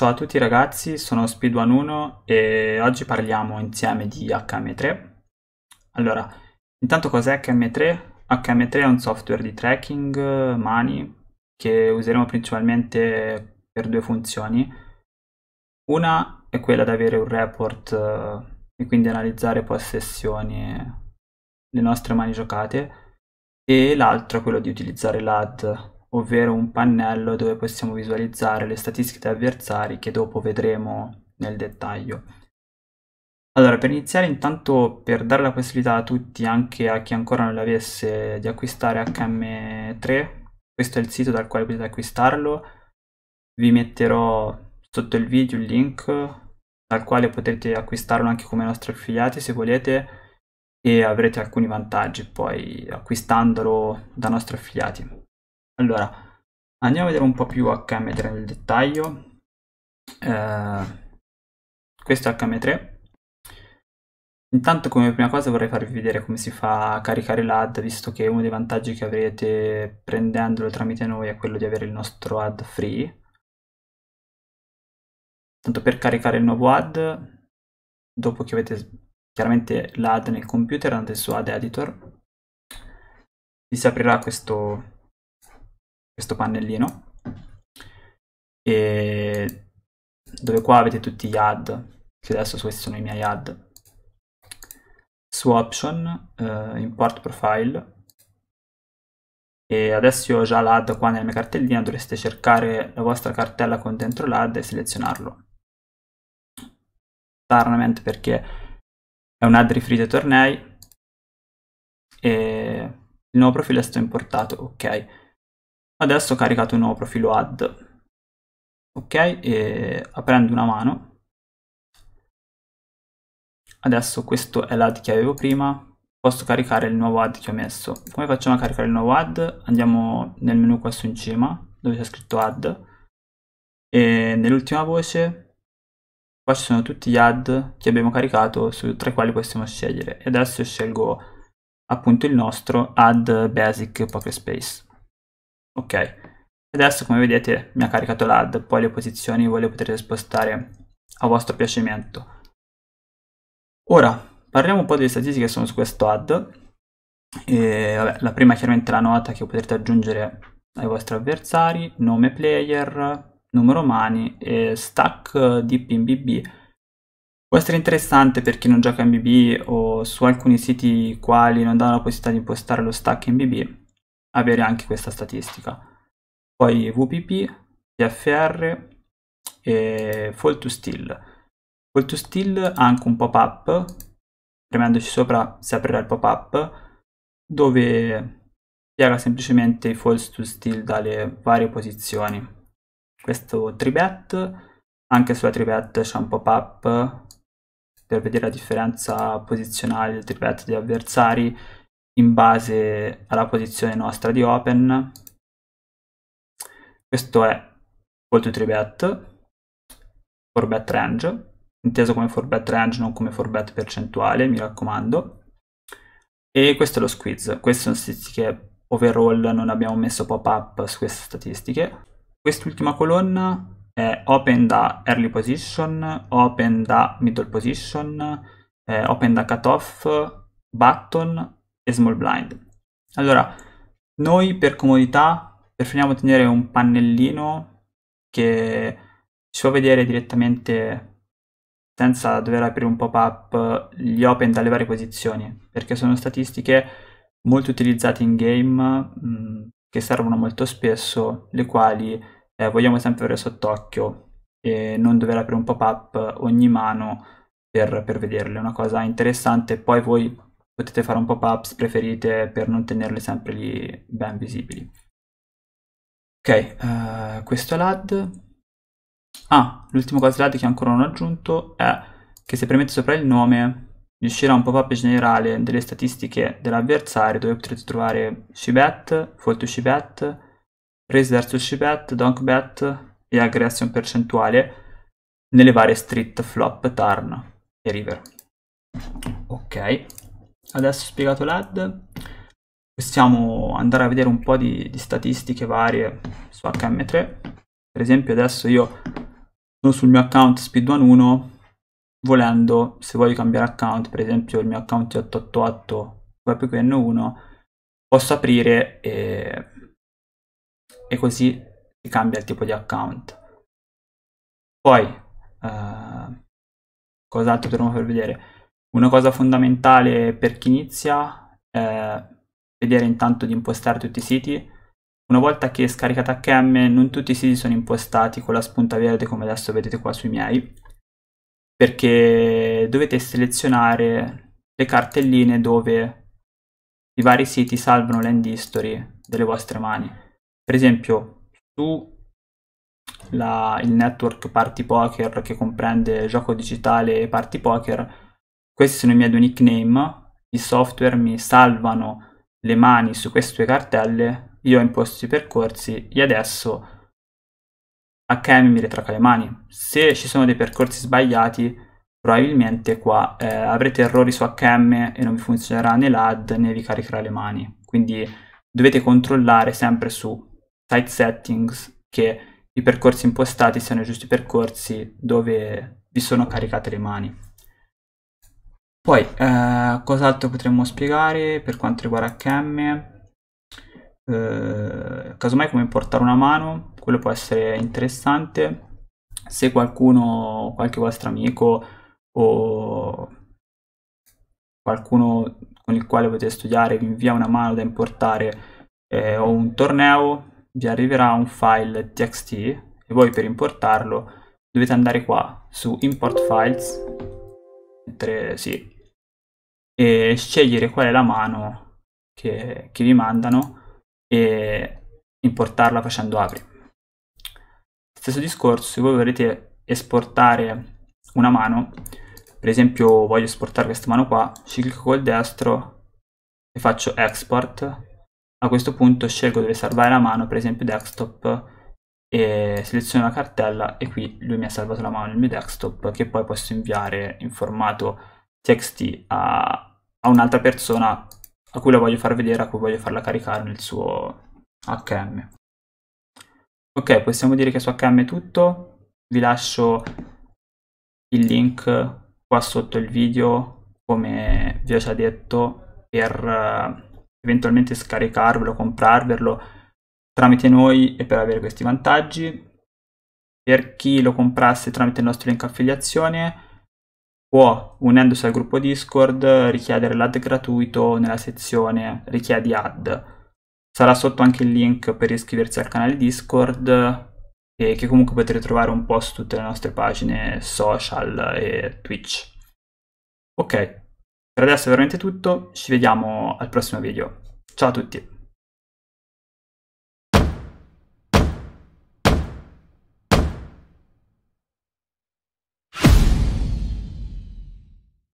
Ciao a tutti ragazzi, sono Speed1 e oggi parliamo insieme di HM3. Allora, intanto cos'è HM3? HM3 è un software di tracking mani che useremo principalmente per due funzioni. Una è quella di avere un report eh, e quindi analizzare possessioni le nostre mani giocate e l'altra è quella di utilizzare l'AD ovvero un pannello dove possiamo visualizzare le statistiche degli avversari che dopo vedremo nel dettaglio. Allora, per iniziare intanto per dare la possibilità a tutti, anche a chi ancora non l'avesse, di acquistare HM3, questo è il sito dal quale potete acquistarlo, vi metterò sotto il video il link dal quale potete acquistarlo anche come nostri affiliati se volete e avrete alcuni vantaggi poi acquistandolo da nostri affiliati. Allora, andiamo a vedere un po' più HM3 nel dettaglio. Eh, questo è HM3. Intanto come prima cosa vorrei farvi vedere come si fa a caricare l'ad, visto che uno dei vantaggi che avrete prendendolo tramite noi è quello di avere il nostro ad free. Tanto per caricare il nuovo ad, dopo che avete chiaramente l'ad nel computer, andate su ad editor, vi si aprirà questo questo pannellino e dove qua avete tutti gli add che adesso questi sono i miei add su option eh, import profile e adesso ho già l'add qua nella mia cartellina dovreste cercare la vostra cartella con dentro l'add e selezionarlo tournament perché è un ad riferito ai tornei e il nuovo profilo è stato importato ok Adesso ho caricato un nuovo profilo add. Ok, e aprendo una mano. Adesso questo è l'add che avevo prima. Posso caricare il nuovo add che ho messo. Come facciamo a caricare il nuovo add? Andiamo nel menu qua su in cima, dove c'è scritto add. E nell'ultima voce Qua ci sono tutti gli add che abbiamo caricato su, tra i quali possiamo scegliere e adesso scelgo appunto il nostro ad basic poker space ok adesso come vedete mi ha caricato l'ad poi le posizioni voi le potrete spostare a vostro piacimento ora parliamo un po' delle statistiche che sono su questo ad e, vabbè, la prima è chiaramente la nota che potrete aggiungere ai vostri avversari nome player numero mani e stack dip in bb può essere interessante per chi non gioca in bb o su alcuni siti quali non danno la possibilità di impostare lo stack in bb avere anche questa statistica. Poi VPP, TFR e Fall to Steel. Fall to Steel ha anche un pop-up, premendoci sopra si aprirà il pop-up, dove piega semplicemente i falls to steel dalle varie posizioni. Questo tribet, anche sulla tribet c'è un pop-up per vedere la differenza posizionale del tribet degli avversari in base alla posizione nostra di open. Questo è call to 3 bet, for bet range, inteso come for bet range, non come for bet percentuale, mi raccomando. E questo è lo squeeze, queste sono statistiche overall, non abbiamo messo pop-up su queste statistiche. Quest'ultima colonna è open da early position, open da middle position, eh, open da cutoff, button e small blind. Allora, noi per comodità preferiamo tenere un pannellino che si può vedere direttamente senza dover aprire un pop-up gli open dalle varie posizioni, perché sono statistiche molto utilizzate in game mh, mm, che servono molto spesso, le quali eh, vogliamo sempre avere sott'occhio e non dover aprire un pop-up ogni mano per, per vederle. È una cosa interessante, poi voi potete fare un pop-up preferite per non tenerle sempre lì ben visibili. Ok, uh, questo è l'ad. Ah, l'ultimo quadrat che ancora non ho aggiunto è che se premete sopra il nome vi uscirà un pop-up generale delle statistiche dell'avversario dove potrete trovare shibet, fall to shibet, raise versus shibet, donk bet e aggression percentuale nelle varie street, flop, turn e river. Ok adesso spiegato l'ad possiamo andare a vedere un po' di, di, statistiche varie su HM3 per esempio adesso io sono sul mio account speed11 volendo se voglio cambiare account per esempio il mio account è 888 webqn1 posso aprire e, e così si cambia il tipo di account poi eh, cos'altro dovremmo far vedere una cosa fondamentale per chi inizia è vedere intanto di impostare tutti i siti. Una volta che scaricate HM non tutti i siti sono impostati con la spunta verde come adesso vedete qua sui miei, perché dovete selezionare le cartelline dove i vari siti salvano l'end history delle vostre mani. Per esempio su la, il network Party Poker che comprende gioco digitale e Party Poker questi sono i miei due nickname, i software mi salvano le mani su queste due cartelle, io ho imposto i percorsi e adesso HM mi ritracca le mani. Se ci sono dei percorsi sbagliati, probabilmente qua eh, avrete errori su HM e non vi funzionerà né l'AD né vi caricherà le mani. Quindi dovete controllare sempre su site settings che i percorsi impostati siano i giusti percorsi dove vi sono caricate le mani. Poi, eh, cos'altro potremmo spiegare per quanto riguarda HM? Eh, casomai come portare una mano, quello può essere interessante. Se qualcuno, qualche vostro amico o qualcuno con il quale potete studiare vi invia una mano da importare eh, o un torneo, vi arriverà un file txt e voi per importarlo dovete andare qua su import files, mentre sì, e scegliere qual è la mano che, che vi mandano e importarla facendo apri. Stesso discorso, se voi volete esportare una mano, per esempio voglio esportare questa mano qua, ci clicco col destro e faccio export, a questo punto scelgo dove salvare la mano, per esempio desktop, e seleziono la cartella e qui lui mi ha salvato la mano nel mio desktop che poi posso inviare in formato txt a, a un'altra persona a cui la voglio far vedere, a cui voglio farla caricare nel suo HM. Ok, possiamo dire che su HM è tutto. Vi lascio il link qua sotto il video, come vi ho già detto, per eh, eventualmente scaricarvelo, comprarvelo tramite noi e per avere questi vantaggi. Per chi lo comprasse tramite il nostro link affiliazione, può, unendosi al gruppo Discord, richiedere l'ad gratuito nella sezione richiedi ad. Sarà sotto anche il link per iscriversi al canale Discord e che comunque potrete trovare un po' su tutte le nostre pagine social e Twitch. Ok, per adesso è veramente tutto, ci vediamo al prossimo video. Ciao a tutti!